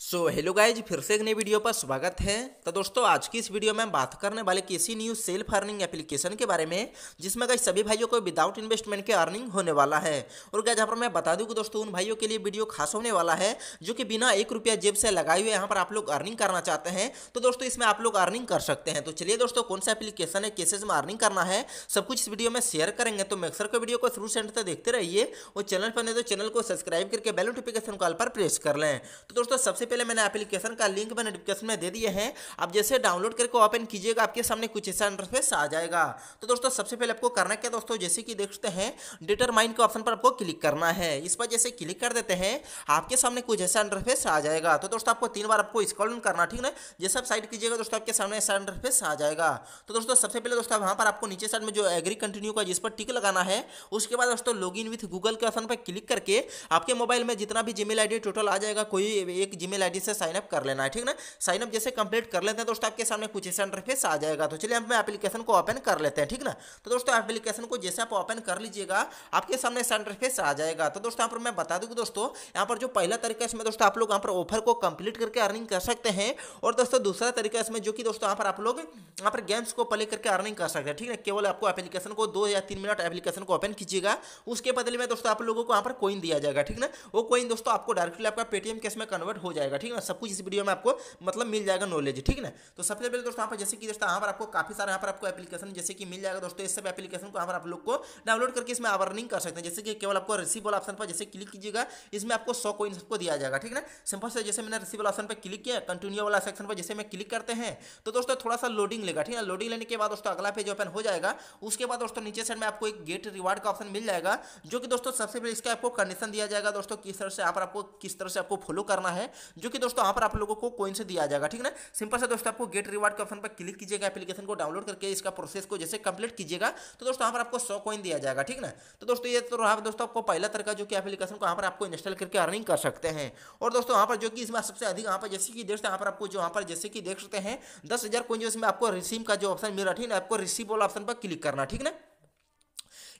So hello guys फिर से एक नई वीडियो पर स्वागत है तो दोस्तों आज की इस वीडियो में हम बात करने वाले किसी न्यू सेल्फ अर्निंग एप्लीकेशन के बारे में जिसमें गई सभी भाइयों को विदाउट इन्वेस्टमेंट के अर्निंग होने वाला है और क्या जहाँ पर मैं बता दूं कि दोस्तों उन भाइयों के लिए वीडियो खास होने वाला है जो कि बिना एक रुपया जेब से लगाए हुए यहाँ पर आप लोग अर्निंग करना चाहते हैं तो दोस्तों इसमें आप लोग अर्निंग कर सकते हैं तो चलिए दोस्तों कौन सा एप्लीकेशन है केसेज में अर्निंग करना है सब कुछ इस वीडियो में शेयर करेंगे तो अक्सर के वीडियो को शुरू से देखते रहिए और चैनल पर नहीं तो चैनल को सब्सक्राइब करके बेल नोटिफिकेशन कॉल पर प्रेस कर लें तो दोस्तों सबसे पहले मैंने एप्लीकेशन का लिंक मैंने डिस्क्रिप्शन में दे दिए हैं आप जैसे डाउनलोड करके ओपन कीजिएगा आपके सामने कुछ ऐसा इंटरफेस आ जाएगा तो दोस्तों सबसे पहले आपको करना क्या दोस्तों जैसे कि देखते हैं डिटरमाइन के ऑप्शन पर आपको क्लिक करना है इस पर जैसे क्लिक कर देते हैं आपके सामने कुछ ऐसा इंटरफेस आ जाएगा तो दोस्तों आपको तीन बार आपको स्कॉल करना ठीक ना जैसे आप साइड कीजिएगा दोस्तों आपके सामने ऐसा इंटरफेस आ जाएगा तो दोस्तों सबसे पहले दोस्तों वहाँ पर आपको नीचे साइड में जो एग्री कंटिन्यू का जिस पर टिक लगाना है उसके बाद दोस्तों लॉग इन विथ गूगल के ऑप्शन पर क्लिक करके आपके मोबाइल में जितना भी जीमेल आईडी टोटल आ जाएगा कोई एक जीमेल ईमेल आईडी से साइनअप कर लेना है ठीक ना साइनअप जैसे कंप्लीट कर लेते हैं दोस्तों आपके सामने कुछ ऐसा इंटरफेस आ जाएगा तो चलिए हम एप्लीकेशन को ओपन कर लेते हैं ठीक ना तो दोस्तों एप्लीकेशन को जैसे आप ओपन कर लीजिएगा आपके सामने ऐसा इंटरफेस आ जाएगा तो दोस्तों यहाँ पर मैं बता दूंगी दोस्तों यहाँ पर जो पहला तरीका इसमें दोस्तों आप लोग यहाँ पर ऑफर को कंप्लीट करके अर्निंग कर सकते हैं और दोस्तों दूसरा तरीका इसमें जो कि दोस्तों यहाँ पर आप लोग यहाँ पर गेम्स को प्ले करके अर्निंग कर सकते हैं ठीक है केवल आपको एप्लीकेशन को दो या तीन मिनट एप्लीकेशन को ओपन कीजिएगा उसके बदले में दोस्तों आप लोगों को यहाँ पर कोइन दिया जाएगा ठीक ना वो कोइन दोस्तों आपको डायरेक्टली आपका पेटीएम कैश में कन्वर्ट हो जाएगा जाएगा ठीक है ना सब कुछ इस वीडियो में आपको मतलब मिल जाएगा नॉलेज ठीक है ना तो सबसे पहले दोस्तों पर जैसे कि दोस्तों यहाँ पर आपको काफी सारे यहाँ पर आपको एप्लीकेशन जैसे कि मिल जाएगा दोस्तों इस सब एप्लीकेशन को यहाँ पर आप लोग को डाउनलोड करके इसमें आप अर्निंग कर सकते हैं जैसे कि केवल आपको रिसीबल ऑप्शन पर जैसे क्लिक कीजिएगा इसमें आपको सौ कोइन सबको दिया जाएगा ठीक है ना सिंपल से जैसे मैंने रिसीबल ऑप्शन पर क्लिक किया कंटिन्यू वाला सेक्शन पर जैसे मैं क्लिक करते हैं तो दोस्तों थोड़ा सा लोडिंग लेगा ठीक है ना लोडिंग लेने के बाद दोस्तों अगला पेज ओपन हो जाएगा उसके बाद दोस्तों नीचे साइड में आपको एक गेट रिवार्ड का ऑप्शन मिल जाएगा जो कि दोस्तों सबसे पहले इसका आपको कंडीशन दिया जाएगा दोस्तों किस तरह से आप आपको किस तरह से आपको फॉलो करना है जो कि दोस्तों यहाँ पर आप लोगों को कोइन से दिया जाएगा ठीक है ना सिंपल से दोस्तों आपको गेट रिवार्ड के ऑप्शन पर क्लिक कीजिएगा एप्लीकेशन को डाउनलोड करके इसका प्रोसेस को जैसे कंप्लीट कीजिएगा तो दोस्तों यहाँ पर आपको सौ कोइन दिया जाएगा ठीक ना तो दोस्तों ये तो रहा दोस्तों आपको पहला तरीका जो कि एप्लीकेशन को यहाँ पर आपको इंस्टॉल करके अर्निंग कर सकते हैं और दोस्तों यहाँ पर जो कि इसमें सबसे अधिक यहाँ पर जैसे कि देखते हैं यहाँ पर आपको जो यहाँ पर जैसे कि देख सकते हैं दस हज़ार कोइन जो इसमें आपको रिसीव का जो ऑप्शन मिल रहा है ठीक ना आपको रिसीव वाला ऑप्शन पर क्लिक करना ठीक ना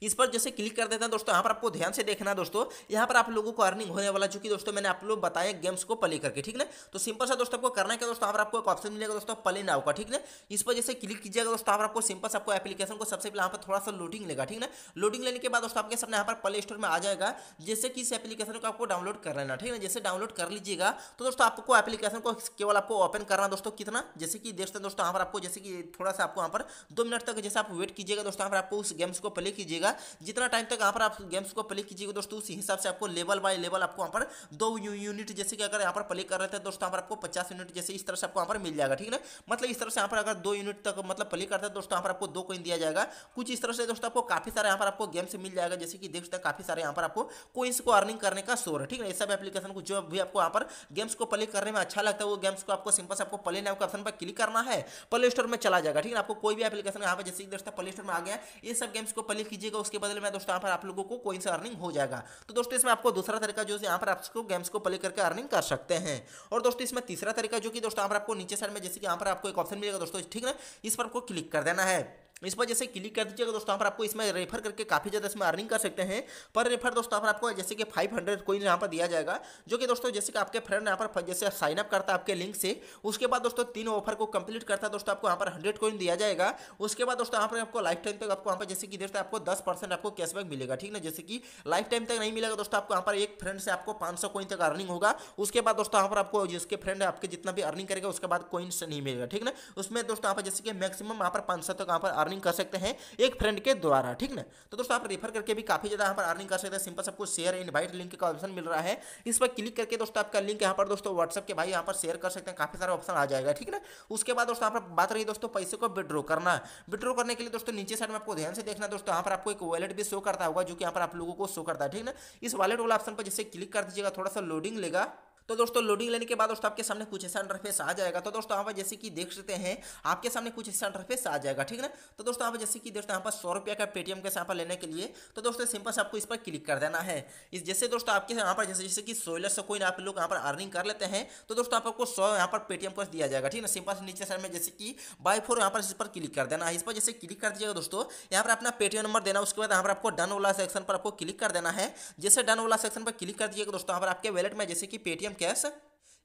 इस पर जैसे क्लिक कर देते हैं दोस्तों यहाँ पर आपको ध्यान से देखना दोस्तों यहाँ पर आप लोगों को अर्निंग होने वाला चूंकि दोस्तों मैंने आप लोग बताया गेम्स को प्ले करके ठीक ना तो सिंपल सा दोस्तों आपको करना है क्या दोस्तों यहाँ पर आपको एक ऑप्शन मिलेगा दोस्तों प्ले नाव का ठीक है इस पर जैसे क्लिक कीजिएगा दोस्तों यहाँ पर आपको सिंपल आपको एप्लीकेशन को सबसे पहले यहाँ पर थोड़ा सा लोडिंग लेगा ठीक ना लोडिंग लेने के बाद दोस्तों आपके सामने यहाँ पर प्ले स्टोर में आ जाएगा जैसे कि इस एप्लीकेशन को आपको डाउनलोड कर लेना ठीक है जैसे डाउनलोड कर लीजिएगा तो दोस्तों आपको एप्लीकेशन को केवल आपको ओपन करना दोस्तों कितना जैसे कि देखते हैं दोस्तों यहाँ पर आपको जैसे कि थोड़ा सा आपको यहाँ पर दो मिनट तक जैसे आप वेट कीजिएगा दोस्तों यहाँ पर आपको उस गेम्स को प्ले कीजिएगा रहेगा जितना टाइम तक यहाँ पर आप गेम्स को प्ले कीजिएगा दोस्तों उसी हिसाब से आपको लेवल बाय लेवल आपको यहाँ पर दो यूनिट जैसे कि अगर यहाँ पर प्ले कर रहे थे दोस्तों यहाँ पर आपको पचास यूनिट जैसे इस तरह से आपको यहाँ पर मिल जाएगा ठीक है मतलब इस तरह से यहाँ पर अगर दो यूनिट तक मतलब प्ले करते हैं दोस्तों यहाँ पर आपको दो कोइन दिया जाएगा कुछ इस तरह से दोस्तों आपको काफी सारे यहाँ पर आपको गेम्स मिल जाएगा जैसे कि देख सकते हैं काफी सारे यहाँ पर आपको कोइंस को अर्निंग करने का शोर है ठीक है सब एप्लीकेशन को जो भी आपको यहाँ पर गेम्स को प्ले करने में अच्छा लगता है वो गेम्स को आपको सिंपल से आपको प्ले नाउ के ऑप्शन पर क्लिक करना है प्ले स्टोर में चला जाएगा ठीक है आपको कोई भी एप्लीकेशन यहाँ पर जैसे कि दोस्तों प्ले स्टोर में आ गया ये सब गेम्स को प्ले कीजिएगा तो उसके बदले में दोस्तों यहाँ पर आप लोगों को कोइन से अर्निंग हो जाएगा तो दोस्तों इसमें आपको दूसरा तरीका जो यहाँ पर आपको गेम्स को प्ले करके अर्निंग कर सकते हैं और दोस्तों इसमें तीसरा तरीका जो कि दोस्तों यहाँ पर आपको नीचे साइड में जैसे कि यहाँ पर आपको एक ऑप्शन मिलेगा दोस्तों ठीक है इस पर आपको क्लिक कर देना है इस पर जैसे क्लिक कर दीजिएगा दोस्तों यहाँ पर आपको इसमें रेफर करके काफ़ी ज़्यादा इसमें अर्निंग कर सकते हैं पर रेफर दोस्तों यहाँ पर आपको जैसे कि फाइव हंड्रेड कोइन यहाँ पर दिया जाएगा जो कि दोस्तों जैसे कि आपके फ्रेंड यहाँ पर जैसे साइन अप करता है आपके लिंक से उसके बाद दोस्तों तीन ऑफर को कंप्लीट करता है दोस्तों आपको यहाँ पर हंड्रेड कोइन दिया जाएगा उसके बाद दोस्तों यहाँ पर आपको लाइफ टाइम तक आपको यहाँ पर जैसे कि हैं आपको दस आपको कैशबैक मिलेगा ठीक ना जैसे कि लाइफ टाइम तक नहीं मिलेगा दोस्तों आपको यहाँ पर एक फ्रेंड से आपको पाँच सौ कोइन तक अर्निंग होगा उसके बाद दोस्तों यहाँ पर आपको जिसके फ्रेंड आपके जितना भी अर्निंग करेगा उसके बाद कोइंस नहीं मिलेगा ठीक ना उसमें दोस्तों यहाँ पर जैसे कि मैक्सिमम यहाँ पर पाँच तक यहाँ पर अर्निंग कर सकते हैं एक फ्रेंड के द्वारा ठीक ना तो दोस्तों आप रेफर करके भी काफ़ी ज़्यादा यहाँ पर अर्निंग कर सकते हैं सिंपल सबको शेयर इन्वाइट लिंक का ऑप्शन मिल रहा है इस पर क्लिक करके दोस्तों आपका लिंक यहाँ पर दोस्तों व्हाट्सएप के भाई यहाँ पर शेयर कर सकते हैं काफ़ी सारा ऑप्शन आ जाएगा ठीक ना उसके बाद दोस्तों यहाँ पर बात रही दोस्तों पैसे को विड्रॉ करना विड्रॉ करने के लिए दोस्तों नीचे साइड में आपको ध्यान से देखना दोस्तों यहाँ पर आपको एक वॉलेट भी शो करता होगा जो कि यहाँ पर आप लोगों को शो करता है ठीक ना इस वॉलेट वाला ऑप्शन पर जिससे क्लिक कर दीजिएगा थोड़ा सा लोडिंग लेगा तो दोस्तों लोडिंग लेने के बाद दोस्तों आपके सामने कुछ ऐसा इंटरफेस आ जाएगा तो दोस्तों यहाँ पर जैसे कि देख सकते हैं आपके सामने कुछ ऐसा इंटरफेस आ जाएगा ठीक ना तो दोस्तों यहाँ पर जैसे कि दोस्तों यहाँ पर सौ रुपया का पेटीएम के यहाँ पर लेने के लिए तो दोस्तों सिंपल से आपको इस पर क्लिक कर देना है इस जैसे दोस्तों आपके यहाँ पर जैसे जैसे कि सोलर से कोई आप लोग यहाँ पर अर्निंग कर लेते हैं तो दोस्तों आपको सौ यहाँ पर पेटीएम पर दिया जाएगा ठीक ना सिंपल से नीचे साइड में जैसे कि बाई फोर यहाँ पर इस पर क्लिक कर देना है इस पर जैसे क्लिक कर दीजिएगा दोस्तों यहाँ पर अपना पेटीएम नंबर देना उसके बाद यहाँ पर आपको डन वाला सेक्शन पर आपको क्लिक कर देना है जैसे डन वाला सेक्शन पर क्लिक कर दीजिएगा दोस्तों यहाँ पर आपके वैलेट में जैसे कि पेटीएम que é essa?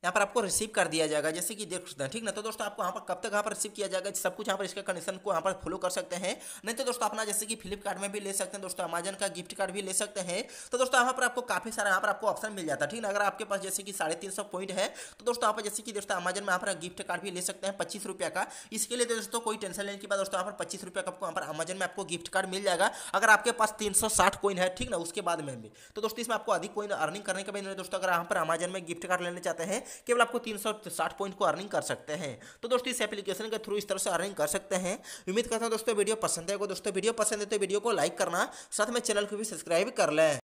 यहाँ पर आपको रिसीव कर दिया जाएगा जैसे कि देख सकते हैं ठीक ना तो दोस्तों आपको यहाँ पर कब तक यहाँ पर रिसीव किया जाएगा सब कुछ यहाँ पर इसका कंडीशन को यहाँ पर फॉलो कर सकते हैं नहीं तो दोस्तों अपना जैसे कि फ्लिपकार्ट में भी ले सकते हैं दोस्तों अमेजन का गिफ्ट कार्ड भी ले सकते हैं तो दोस्तों यहाँ पर आपको काफी सारा यहाँ पर आपको ऑप्शन मिल जाता है ठीक ना अगर आपके पास जैसे कि साढ़े तीन सौ पॉइंट है तो दोस्तों यहाँ पर जैसे कि दोस्तों अमेजन में यहाँ पर गिफ्ट कार्ड भी ले सकते हैं पच्चीस रुपया का इसके लिए दोस्तों कोई टेंशन लेने के बाद दोस्तों यहाँ पर पच्चीस रुपया का आपको यहाँ पर अमेजन में आपको गिफ्ट कार्ड मिल जाएगा अगर आपके पास तीन सौ साठ कोइन है ठीक ना उसके बाद में भी तो दोस्तों इसमें आपको अधिक कोइन अर्निंग करने के बाद दोस्तों अगर यहाँ पर अमेजन में गिफ्ट कार्ड लेने चाहते हैं केवल आपको तीन पॉइंट को अर्निंग कर सकते हैं तो दोस्तों इस एप्लीकेशन के थ्रू इस तरह से अर्निंग कर सकते हैं उम्मीद करता हूँ दोस्तों वीडियो पसंद है दोस्तों वीडियो पसंद है तो वीडियो को लाइक करना साथ में चैनल को भी सब्सक्राइब कर लें